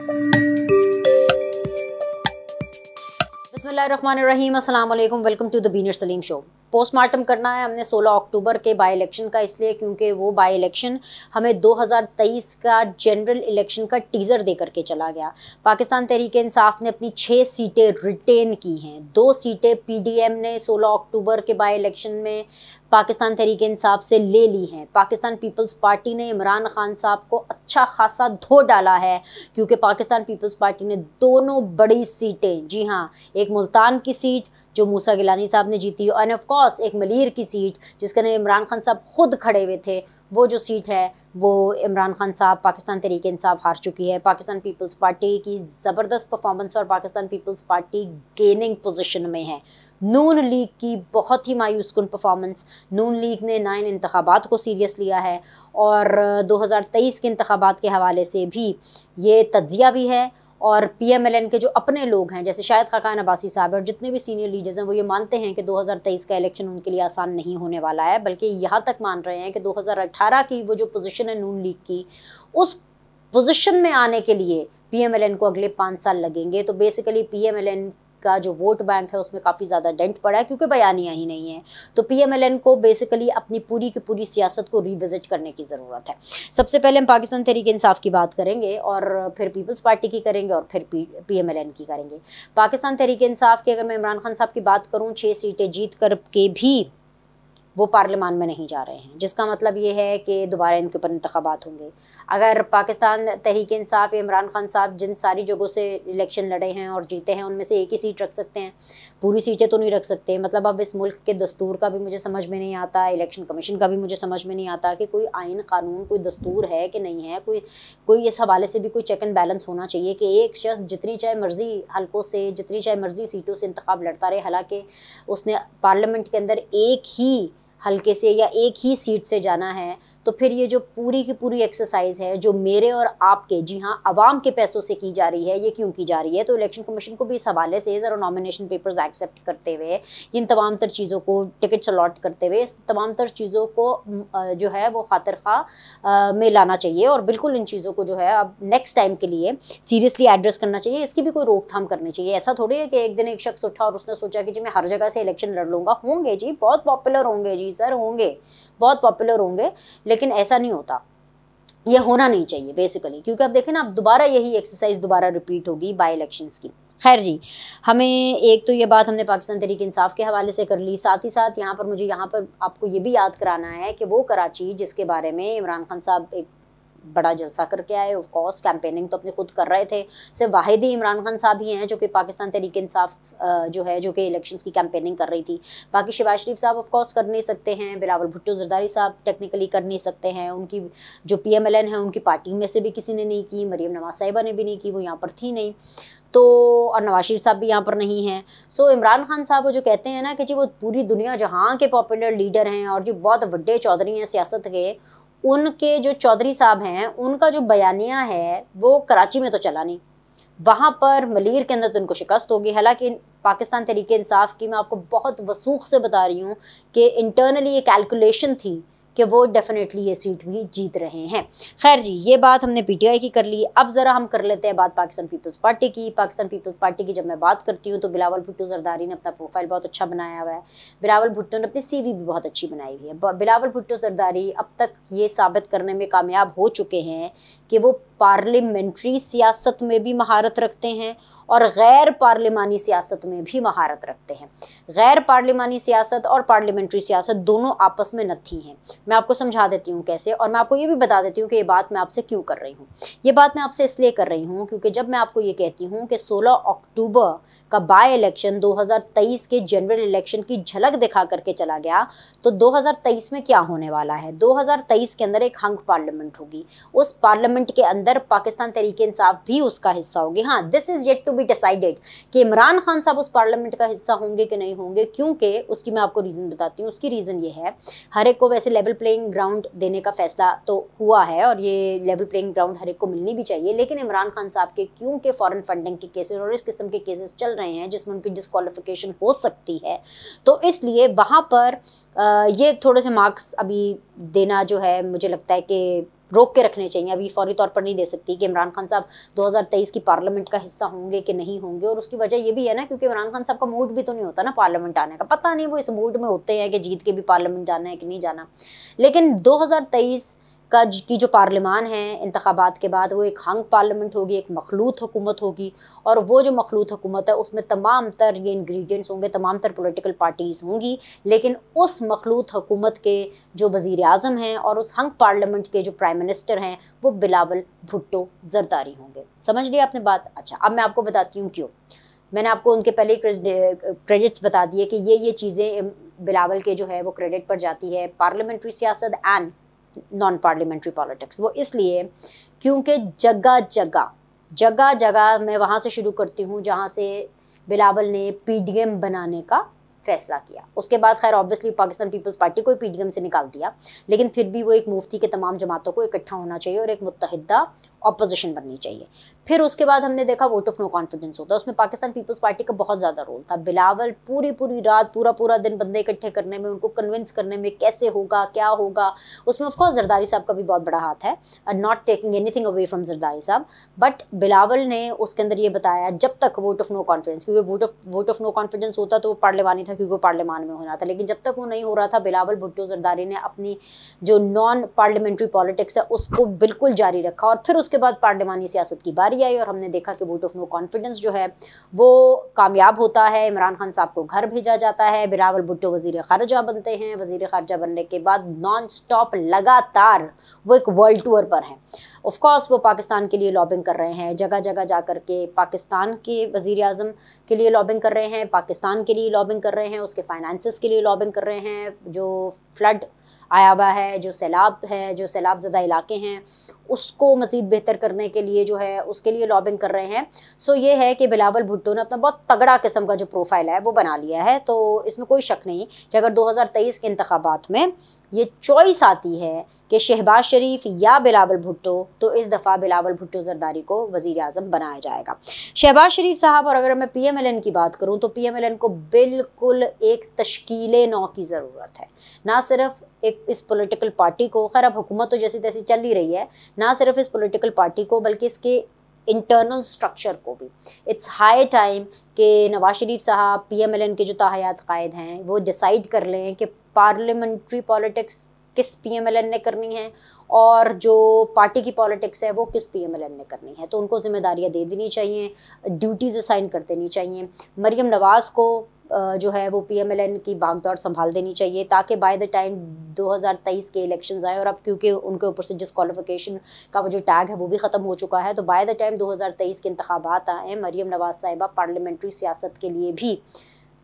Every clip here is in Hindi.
बसमीम अल्लाम वेलकम टू द बीनर सलीम शो पोस्टमार्टम करना है हमने 16 अक्टूबर के बाई इलेक्शन का इसलिए क्योंकि वो बाई इलेक्शन हमें 2023 का जनरल इलेक्शन का टीज़र दे करके चला गया पाकिस्तान तहरीक इंसाफ ने अपनी छः सीटें रिटेन की हैं दो सीटें पीडीएम ने 16 अक्टूबर के बाई इलेक्शन में पाकिस्तान तहरीक इंसाफ से ले ली हैं पाकिस्तान पीपल्स पार्टी ने इमरान खान साहब को अच्छा खासा धो डाला है क्योंकि पाकिस्तान पीपल्स पार्टी ने दोनों बड़ी सीटें जी हाँ एक मुल्तान की सीट जो मूसा गिलानी साहब ने जीती और एंड ऑफकोर्स एक मलिर की सीट जिसके लिए इमरान खान साहब खुद खड़े हुए थे वो जो सीट है वो इमरान खान साहब पाकिस्तान तरीके इंसाफ हार चुकी है पाकिस्तान पीपल्स पार्टी की ज़बरदस्त परफॉर्मेंस और Pakistan Peoples Party gaining position में है नून लीग की बहुत ही मायूस कन परफॉर्मेंस नून लीग ने नाइन इंतबात को सीरियस लिया है और 2023 के इंतबात के हवाले से भी ये तज्जिया भी है और पीएमएलएन के जो अपने लोग हैं जैसे शायद खाकान अब्बासी साहब और जितने भी सीनियर लीडर्स हैं वो ये मानते हैं कि 2023 का इलेक्शन उनके लिए आसान नहीं होने वाला है बल्कि यहाँ तक मान रहे हैं कि 2018 की वो जो पोजीशन है नून लीग की उस पोजीशन में आने के लिए पीएमएलएन को अगले पाँच साल लगेंगे तो बेसिकली पी का जो वोट बैंक है उसमें काफ़ी ज़्यादा डेंट पड़ा है क्योंकि बयानियाँ ही नहीं हैं तो पीएमएलएन को बेसिकली अपनी पूरी की पूरी सियासत को रिविजिट करने की ज़रूरत है सबसे पहले हम पाकिस्तान तहरीक इंसाफ की बात करेंगे और फिर पीपल्स पार्टी की करेंगे और फिर पी एम की करेंगे पाकिस्तान तहरीक इंसाफ की अगर मैं इमरान खान साहब की बात करूँ छः सीटें जीत कर के भी वो पार्लियामान में नहीं जा रहे हैं जिसका मतलब ये है कि दोबारा इनके ऊपर इंतबात होंगे अगर पाकिस्तान तहरीक इंसाफ इमरान खान साहब जिन सारी जगहों से इलेक्शन लड़े हैं और जीते हैं उनमें से एक ही सीट रख सकते हैं पूरी सीटें तो नहीं रख सकते मतलब अब इस मुल्क के दस्तूर का भी मुझे समझ में नहीं आता इलेक्शन कमीशन का भी मुझे समझ में नहीं आता कि कोई आइन कानून कोई दस्तूर है कि नहीं है कोई कोई इस हवाले से भी कोई चेक एंड बैलेंस होना चाहिए कि एक शख्स जितनी चाहे मर्ज़ी हल्कों से जितनी चाहे मर्ज़ी सीटों से इंतबाब लड़ता रहे हालाँकि उसने पार्लियामेंट के अंदर एक ही हल्के से या एक ही सीट से जाना है तो फिर ये जो पूरी की पूरी एक्सरसाइज है जो मेरे और आपके जी हाँ आवाम के पैसों से की जा रही है ये क्यों की जा रही है तो इलेक्शन कमीशन को भी इस हवाले से ज़रा नॉमिनेशन पेपर्स एक्सेप्ट करते हुए इन तमाम तर चीज़ों को टिकट्स अलॉट करते हुए इस तमाम तर चीज़ों को जो है वो खातर खा में लाना चाहिए और बिल्कुल इन चीज़ों को जो है अब नेक्स्ट टाइम के लिए सीरियसली एड्रेस करना चाहिए इसकी भी कोई रोकथाम करनी चाहिए ऐसा थोड़ी है कि एक दिन एक शख्स उठा और उसने सोचा कि जी मैं हर जगह से इलेक्शन लड़ लूँगा होंगे जी बहुत पॉपुलर होंगे जी प्रोड्यूसर होंगे बहुत पॉपुलर होंगे लेकिन ऐसा नहीं होता ये होना नहीं चाहिए बेसिकली क्योंकि आप देखें ना आप दोबारा यही एक्सरसाइज दोबारा रिपीट होगी बाई इलेक्शंस की खैर जी हमें एक तो ये बात हमने पाकिस्तान तरीके इंसाफ के हवाले से कर ली साथ ही साथ यहाँ पर मुझे यहाँ पर आपको ये भी याद कराना है कि वो कराची जिसके बारे में इमरान खान साहब एक बड़ा जलसा करके आए ऑफकोर्स कैंपेनिंग तो अपने खुद कर रहे थे सिर्फ वाहिद ही इमरान खान साहब ही हैं जो कि पाकिस्तान तहरीक इंसाफ जो है जो कि इलेक्शन की कैंपेनिंग कर रही थी बाकी शिवाज शरीफ साहब ऑफकोर्स कर नहीं सकते हैं बिलावल भुट्टो जरदारी साहब टेक्निकली कर नहीं सकते हैं उनकी जो पी एम एल एन है उनकी पार्टी में से भी किसी ने नहीं की मरीम नवाज साहिबा ने भी नहीं की वो यहाँ पर थी नहीं तो और नवाज शरीफ साहब भी यहाँ पर नहीं हैं सो so, इमरान खान साहब वो जो कहते हैं ना कि जी वो पूरी दुनिया जहाँ के पॉपुलर लीडर हैं और जो बहुत बड़े चौधरी हैं सियासत के उनके जो चौधरी साहब हैं उनका जो बयानिया है वो कराची में तो चला नहीं वहाँ पर मलिर के अंदर तो उनको शिकस्त होगी हालांकि पाकिस्तान तरीके इंसाफ की मैं आपको बहुत वसूख से बता रही हूँ कि इंटरनली ये कैलकुलेशन थी कि वो डेफिनेटली ये सीट भी जीत रहे हैं खैर जी ये बात हमने पीटीआई की कर ली अब ज़रा हम कर लेते हैं बात पाकिस्तान पीपल्स पार्टी की पाकिस्तान पीपल्स पार्टी की जब मैं बात करती हूँ तो बिलावल भुट्टो जरदारी ने अपना प्रोफाइल बहुत अच्छा बनाया हुआ है बिलावल भुट्टो ने अपनी सी भी बहुत अच्छी बनाई हुई है बिलावल भुट्टो जरदारी अब तक ये साबित करने में कामयाब हो चुके हैं कि वो पार्लियामेंट्री सियासत में भी महारत रखते हैं और गैर पार्लियामानी सियासत में भी महारत रखते हैं गैर पार्लियामानी सियासत और पार्लियामेंट्री सियासत दोनों आपस में नथी हैं मैं आपको समझा देती हूँ कैसे और मैं आपको ये भी बता देती हूँ कि ये बात मैं आपसे क्यों कर रही हूँ ये बात मैं आपसे इसलिए कर रही हूँ क्योंकि जब मैं आपको ये कहती हूँ कि 16 अक्टूबर का बाय इलेक्शन 2023 के जनरल इलेक्शन की झलक दिखा करके चला गया तो दो में क्या होने वाला है दो के अंदर एक हंग पार्लियामेंट होगी उस पार्लियामेंट के अंदर पाकिस्तान तरीके इंसाफ भी उसका हिस्सा होगी हाँ this is yet to be decided कि इमरान खान साहब उस पार्लियामेंट का हिस्सा होंगे कि नहीं होंगे क्योंकि उसकी मैं आपको रीज़न बताती हूँ उसकी रीज़न ये है हर एक को वैसे लेवल लेवल प्लेइंग ग्राउंड देने का फैसला तो हुआ है और ये लेवल प्लेइंग ग्राउंड हर एक को मिलनी भी चाहिए लेकिन इमरान खान साहब के क्योंकि फ़ॉरन फंडिंग के केसेस और इस किस्म के केसेस चल रहे हैं जिसमें उनकी डिसक्वालिफिकेशन हो सकती है तो इसलिए वहाँ पर ये थोड़े से मार्क्स अभी देना जो है मुझे लगता है कि रोक के रखने चाहिए अभी फौरी तौर पर नहीं दे सकती कि इमरान खान साहब 2023 की पार्लियामेंट का हिस्सा होंगे कि नहीं होंगे और उसकी वजह ये भी है ना क्योंकि इमरान खान साहब का मूड भी तो नहीं होता ना पार्लियामेंट आने का पता नहीं वो इस मूड में होते हैं कि जीत के भी पार्लियामेंट जाना है कि नहीं जाना लेकिन दो का की जो पार्लियामान है इंतबात के बाद वो एक हंग पार्लियामेंट होगी एक मखलूत हुकूमत होगी और वो जो मखलूत हुकूमत है उसमें तमाम तर ये इंग्रेडिएंट्स होंगे तमाम तर पोलिटिकल पार्टीज़ होंगी लेकिन उस मखलूत हुकूमत के जो वज़ी अजम हैं और उस हंग पार्लियामेंट के जो प्राइम मिनिस्टर हैं वो बिलावल भुट्टो जरदारी होंगे समझ लिया आपने बात अच्छा अब मैं आपको बताती हूँ क्यों मैंने आपको उनके पहले क्रेडिट्स बता दिए कि ये ये चीज़ें बिलावल के जो है वो क्रेडिट पर जाती है पार्लियामेंट्री सियासत एंड नॉन पार्लियामेंट्री पॉलिटिक्स वो इसलिए क्योंकि जगह जगह जगह जगह मैं वहाँ से शुरू करती हूँ जहाँ से बिलावल ने पीडीएम बनाने का फैसला किया उसके बाद खैर ऑब्वियसली पाकिस्तान पीपल्स पार्टी को पी से निकाल दिया लेकिन फिर भी वो एक मुफ्ती के तमाम जमातों को इकट्ठा होना चाहिए और एक मुतहदा अपोजिशन बननी चाहिए फिर उसके बाद हमने देखा वोट ऑफ नो कॉन्फिडेंस होता है उसमें पाकिस्तान पीपल्स पार्टी का बहुत ज़्यादा रोल था बिलावल पूरी पूरी रात पूरा पूरा दिन बंदे इकट्ठे करने में उनको कन्विंस करने में कैसे होगा क्या होगा उसमें ऑफकोर्स जरदारी साहब का भी बहुत बड़ा हाथ है not taking anything away from Zardari साहब बट बिलावल ने उसके अंदर ये बताया जब तक वोट ऑफ नो कॉन्फिडेंस क्योंकि vote of vote of no confidence होता तो वो पार्लिवानी था क्योंकि पार्लियामान में होना था लेकिन जब तक वो नहीं हो रहा था बिलावल भुट्टो जरदारी ने अपनी जो नॉन पार्लियामेंट्री पॉलिटिक्स है उसको बिल्कुल जारी रखा और फिर उसके बाद पार्लियामानी सियासत की बारी आई और हमने देखा कि वोट ऑफ नो कॉन्फिडेंस जो है वो कामयाब होता है इमरान खान साहब को घर भेजा जाता है बिलावल भुट्टो वजीर खारजा बनते हैं वजीर खारजा बनने के बाद नॉन स्टॉप लगातार वो एक वर्ल्ड टूर पर है ऑफकोर्स वो पाकिस्तान के लिए लॉबिंग कर रहे हैं जगह जगह जा के पाकिस्तान के वजीर अजम के लिए लॉबिंग कर रहे हैं पाकिस्तान के लिए लॉबिंग कर रहे हैं रहे हैं उसके फाइनेंसिस के लिए लॉबिंग कर रहे हैं जो फ्लड आयाबा है जो सैलाब है जो सैलाब ज़दा इलाके हैं उसको मज़ीद बेहतर करने के लिए जो है उसके लिए लॉबिंग कर रहे हैं सो ये है कि बिलावल भुट्टो ने अपना बहुत तगड़ा किस्म का जो प्रोफाइल है वो बना लिया है तो इसमें कोई शक नहीं कि अगर 2023 के इंतबात में ये चॉइस आती है कि शहबाज शरीफ या बिलावल भुट्टो तो इस दफ़ा बिलावल भुट्टो जरदारी को वज़ी अजम बनाया जाएगा शहबाज शरीफ साहब और अगर मैं पी एम एल एन की बात करूँ तो पी एम एल एन को बिल्कुल एक तश्कील नौ की ज़रूरत है ना सिर्फ एक इस पॉलिटिकल पार्टी को खैर अब हुकूमत तो जैसी तैसी चल ही रही है ना सिर्फ इस पॉलिटिकल पार्टी को बल्कि इसके इंटरनल स्ट्रक्चर को भी इट्स हाई टाइम के नवाज शरीफ साहब पी एम एल एन के जो तहयात कायद हैं वो डिसाइड कर लें कि पार्लियामेंट्री पॉलिटिक्स किस पी एम एल एन ने करनी है और जो पार्टी की पॉलिटिक्स है वो किस पी एम एल एन ने करनी है तो उनको जिम्मेदारियाँ दे देनी चाहिए ड्यूटीज़ असाइन कर देनी चाहिए मरीम नवाज़ को जो है वो पीएमएलएन की बागदौड़ संभाल देनी चाहिए ताकि बाय द टाइम 2023 के इलेक्शन आए और अब क्योंकि उनके ऊपर से डिसकॉलीफिकेशन का वो जो टैग है वो भी ख़त्म हो चुका है तो बाय द टाइम 2023 के इंतबात आएँ मरीम नवाज साहिबा पार्लियामेंट्री सियासत के लिए भी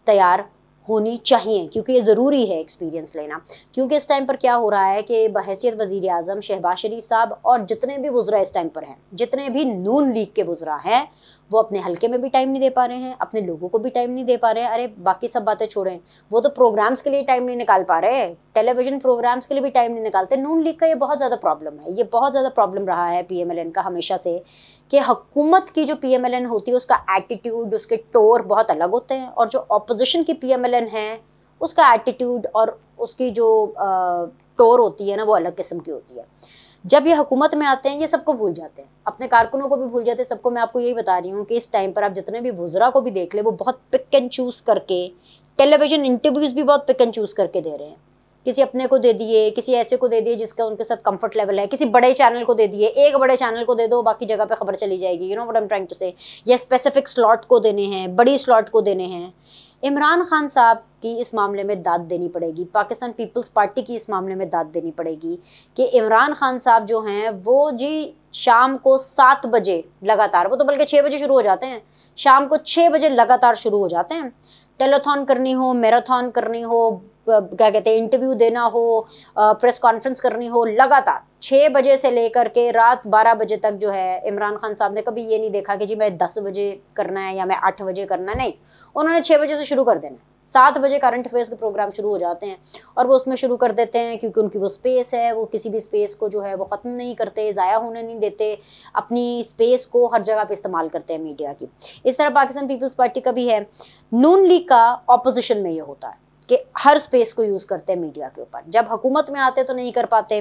तैयार होनी चाहिए क्योंकि ये ज़रूरी है एक्सपीरियंस लेना क्योंकि इस टाइम पर क्या हो रहा है कि बहसीत वज़ी अजम शहबाज शरीफ साहब और जितने भी वज़रा इस टाइम पर हैं जितने भी नून लीग के वज़रा हैं वो अपने हल्के में भी टाइम नहीं दे पा रहे हैं अपने लोगों को भी टाइम नहीं दे पा रहे हैं अरे बाकी सब बातें छोड़ें वो तो प्रोग्राम्स के लिए टाइम नहीं निकाल पा रहे टेलीविजन प्रोग्राम्स के लिए भी टाइम नहीं निकालते नून लीग का ये बहुत ज़्यादा प्रॉब्लम है ये बहुत ज़्यादा प्रॉब्लम रहा है पी का हमेशा से कि हकूमत की जो पी होती है उसका एटीट्यूड उसके टोर बहुत अलग होते हैं और जो अपोजिशन की पी है उसका एटीट्यूड और उसकी जो टोर होती है ना वो अलग किस्म की होती है जब ये हुकूमत में आते हैं ये सबको भूल जाते हैं अपने कारकुनों को भी भूल जाते हैं सबको मैं आपको यही बता रही हूँ कि इस टाइम पर आप जितने भी वजरा को भी देख ले वो बहुत पिक एंड चूज़ करके टेलीविज़न इंटरव्यूज़ भी बहुत पिक एंड चूज़ करके दे रहे हैं किसी अपने को दे दिए किसी ऐसे को दे दिए जिसका उनके साथ कंफर्ट लेवल है किसी बड़े चैनल को दे दिए एक बड़े चैनल को दे दो बाकी जगह पे खबर चली जाएगी you know what I am trying to say या स्पेसिफिक स्लॉट को देने हैं बड़ी स्लॉट को देने हैं इमरान खान साहब की इस मामले में दाद देनी पड़ेगी पाकिस्तान पीपल्स पार्टी की इस मामले में दाद देनी पड़ेगी कि इमरान खान साहब जो हैं वो जी शाम को सात बजे लगातार वो तो बल्कि छः बजे शुरू हो जाते हैं शाम को छः बजे लगातार शुरू हो जाते हैं टेलोथॉन करनी हो मैराथन करनी हो क्या कहते हैं इंटरव्यू देना हो प्रेस कॉन्फ्रेंस करनी हो लगातार छः बजे से लेकर के रात बारह बजे तक जो है इमरान खान साहब ने कभी ये नहीं देखा कि जी मैं दस बजे करना है या मैं आठ बजे करना है नहीं उन्होंने छः बजे से शुरू कर देना है सात बजे करंट अफेयर्स के प्रोग्राम शुरू हो जाते हैं और वो उसमें शुरू कर देते हैं क्योंकि उनकी वो स्पेस है वो किसी भी स्पेस को जो है वो ख़त्म नहीं करते ज़ाया होने नहीं देते अपनी स्पेस को हर जगह पे इस्तेमाल करते हैं मीडिया की इस तरह पाकिस्तान पीपल्स पार्टी का भी है नून लीग का ऑपोजिशन में ये होता है कि हर स्पेस को यूज़ करते हैं मीडिया के ऊपर जब हुकूमत में आते तो नहीं कर पाते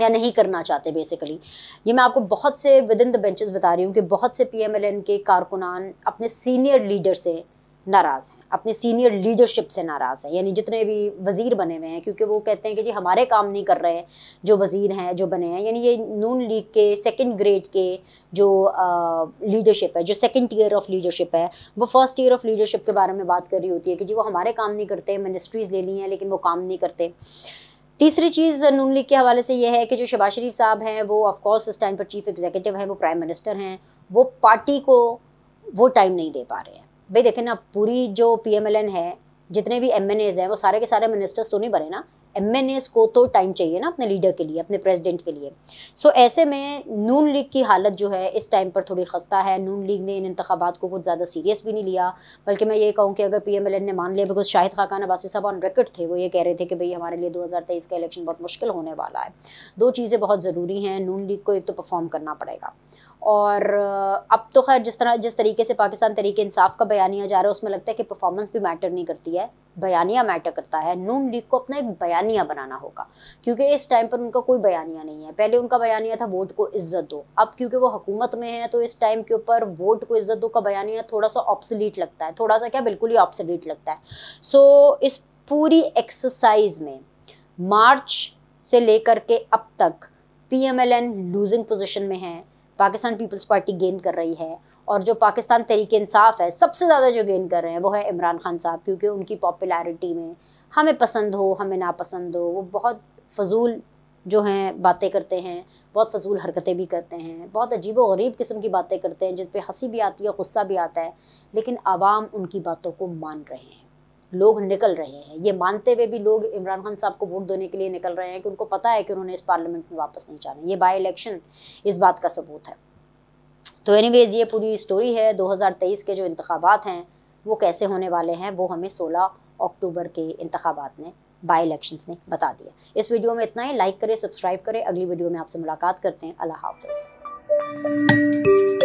या नहीं करना चाहते बेसिकली ये मैं आपको बहुत से विद इन द बेंचेस बता रही हूँ कि बहुत से पी एम एल एन के कारकुनान अपने सीनियर लीडर से नाराज़ हैं अपने सीनियर लीडरशिप से नाराज़ हैं यानी जितने भी वज़ीर बने हुए हैं क्योंकि वो कहते हैं कि जी हमारे काम नहीं कर रहे जो वज़ीर हैं जो बने हैं यानी ये नून लीग के सेकंड ग्रेड के जो लीडरशिप है जो सेकंड ईयर ऑफ लीडरशिप है वो फर्स्ट ईयर ऑफ लीडरशिप के बारे में बात कर रही होती है कि जी वो हमारे काम नहीं करते मिनिस्ट्रीज़ ले ली हैं लेकिन वो काम नहीं करते तीसरी चीज़ नून लीग के हवाले से यह है कि जो शबाज शरीफ साहब हैं वो ऑफकोर्स इस टाइम पर चीफ एग्जीक्यूटिव हैं वो प्राइम मिनिस्टर हैं वो पार्टी को वो टाइम नहीं दे पा रहे हैं भाई देखें ना पूरी जो पी है जितने भी एम हैं वो सारे के सारे मिनिस्टर्स तो नहीं बने ना एम को तो टाइम चाहिए ना अपने लीडर के लिए अपने प्रेसिडेंट के लिए सो so, ऐसे में नून लीग की हालत जो है इस टाइम पर थोड़ी खस्ता है नून लीग ने इन इंतबात को कुछ ज़्यादा सीरियस भी नहीं लिया बल्कि मैं ये कहूँ कि अगर पी एम एल एन ने मान लिया बिकॉज शाहिद खाकान अबासी साहब ऑन रिकट थे वो ये कह रहे थे कि भाई हमारे लिए दो हज़ार तेईस का इलेक्शन बहुत मुश्किल होने वाला है दो चीज़ें बहुत ज़रूरी हैं नून लीग को एक तो परफॉर्म करना पड़ेगा और अब तो खैर जिस तरह जिस तरीके से पाकिस्तान तरीके इंसाफ का बयानिया जा रहा है उसमें लगता है कि परफॉर्मेंस भी मैटर नहीं करती है बयानिया मैटर करता है नून लीग को अपना एक बयानिया बनाना होगा क्योंकि इस टाइम पर उनका कोई बयानिया नहीं है पहले उनका बयानिया था वोट को इज्जत दो अब क्योंकि वो हुकूमत में है तो इस टाइम के ऊपर वोट को इज्जत दो का बयानिया थोड़ा सा ऑप्सलीट लगता है थोड़ा सा क्या बिल्कुल ही ऑप्सलीट लगता है सो इस पूरी एक्सरसाइज में मार्च से लेकर के अब तक P M L N losing position में है पाकिस्तान पीपल्स पार्टी गेन कर रही है और जो पाकिस्तान तरीके इंसाफ है सबसे ज़्यादा जो गेन कर रहे हैं वो है इमरान खान साहब क्योंकि उनकी पॉपुलैरिटी में हमें पसंद हो हमें नापसंद हो वो बहुत फजूल जो हैं बातें करते हैं बहुत फजूल हरकतें भी करते हैं बहुत अजीब वरीब गरीब किस्म की बातें करते हैं जिस पर हंसी भी आती है गुस्सा भी आता है लेकिन आवाम उनकी बातों को मान रहे हैं लोग निकल रहे हैं ये मानते हुए भी लोग इमरान खान साहब को वोट देने के लिए निकल रहे हैं कि उनको पता है कि उन्होंने इस पार्लियामेंट में वापस नहीं जाना ये बाई इलेक्शन इस बात का सबूत है तो एनीवेज ये पूरी स्टोरी है 2023 के जो इंतबात हैं वो कैसे होने वाले हैं वो हमें 16 अक्टूबर के इंतबात ने बाई इलेक्शन ने बता दिया इस वीडियो में इतना ही लाइक करें सब्सक्राइब करें अगली वीडियो में आपसे मुलाकात करते हैं अल्लाह हाफिज़